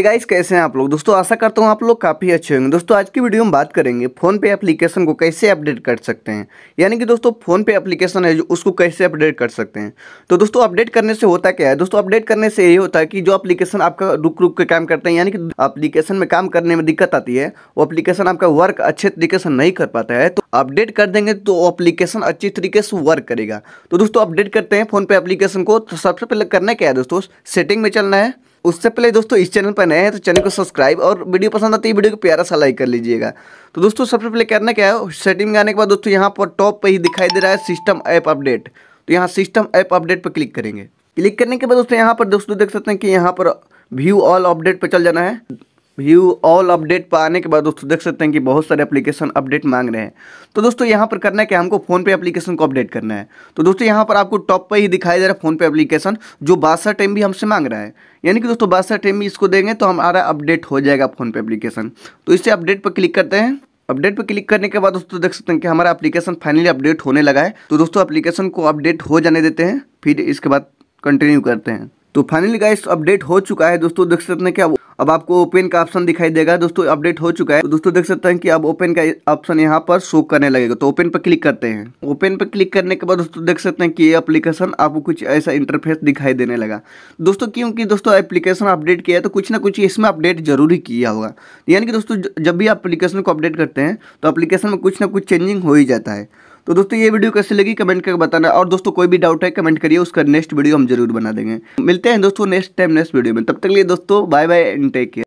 guys कैसे हैं आप लोग दोस्तों आशा करता हूँ आप लोग काफ़ी अच्छे होंगे दोस्तों आज की वीडियो में बात करेंगे फ़ोन पे एप्लीकेशन को कैसे अपडेट कर सकते हैं यानी कि दोस्तों फ़ोन पे एप्लीकेशन है जो उसको कैसे अपडेट कर सकते हैं तो दोस्तों अपडेट करने से होता क्या है दोस्तों अपडेट करने से यही होता है कि जो अपलीकेशन आपका रुक रुक के काम करते हैं यानी कि अप्लीकेशन में काम करने में दिक्कत आती है वो अप्लीकेशन आपका वर्क अच्छे तरीके से नहीं कर पाता है तो अपडेट कर देंगे तो अप्लीकेशन अच्छी तरीके से वर्क करेगा तो दोस्तों अपडेट करते हैं फ़ोन पे एप्लीकेशन को तो सबसे पहले करना क्या है दोस्तों सेटिंग में चलना है उससे पहले दोस्तों इस चैनल पर नए हैं तो चैनल को सब्सक्राइब और वीडियो पसंद आती है वीडियो को प्यारा सा लाइक कर लीजिएगा तो दोस्तों सबसे पहले करना क्या है सेटिंग में आने के बाद दोस्तों यहाँ पर टॉप पर ही दिखाई दे रहा है सिस्टम ऐप अपडेट तो यहाँ सिस्टम ऐप अपडेट पर क्लिक करेंगे क्लिक करने के बाद दोस्तों यहाँ पर दोस्तों देख सकते हैं कि यहाँ पर व्यू ऑल अपडेट पर चल जाना है व्यू ऑल अपडेट पर आने के बाद दोस्तों देख सकते हैं कि बहुत सारे एप्लीकेशन अपडेट मांग रहे हैं तो दोस्तों यहाँ पर करना है कि हमको फोन पे एप्लीकेशन को अपडेट करना है तो दोस्तों यहाँ पर आपको टॉप पर ही दिखाई दे रहा है फोन पे एप्लीकेशन जो बासठ एम हमसे मांग रहा है यानी कि दोस्तों बासठ एम इसको देंगे तो हमारा अपडेट हो जाएगा फोन पे एप्लीकेशन तो इसे अपडेट पर क्लिक करते हैं अपडेट पर क्लिक करने के बाद दोस्तों देख सकते हैं कि हमारा अपलीकेशन फाइनली अपडेट होने लगा है तो दोस्तों अपलीकेशन को अपडेट हो जाने देते हैं फिर इसके बाद कंटिन्यू करते हैं तो फाइनली का अपडेट हो चुका है दोस्तों देख सकते हैं कि अब आपको ओपन का ऑप्शन दिखाई देगा दोस्तों अपडेट हो चुका है तो दोस्तों देख सकते हैं कि अब ओपन का ऑप्शन यहाँ पर शो करने लगेगा तो ओपन पर क्लिक करते हैं ओपन पर क्लिक करने के बाद दोस्तों देख सकते हैं कि ये एप्लीकेशन आपको कुछ ऐसा इंटरफेस दिखाई देने लगा दोस्तों क्योंकि दोस्तों एप्लीकेशन अपडेट किया है तो कुछ ना कुछ इसमें अपडेट जरूरी किया होगा यानी कि दोस्तों जब भी आप अप्लीकेशन को अपडेट करते हैं तो अप्लीकेशन में कुछ ना कुछ चेंजिंग हो ही जाता है तो दोस्तों ये वीडियो कैसे लगी कमेंट करके बताना और दोस्तों कोई भी डाउट है कमेंट करिए उसका नेक्स्ट वीडियो हम जरूर बना देंगे मिलते हैं दोस्तों नेक्स्ट टाइम नेक्स्ट वीडियो में तब तक लिए दोस्तों bye bye and take care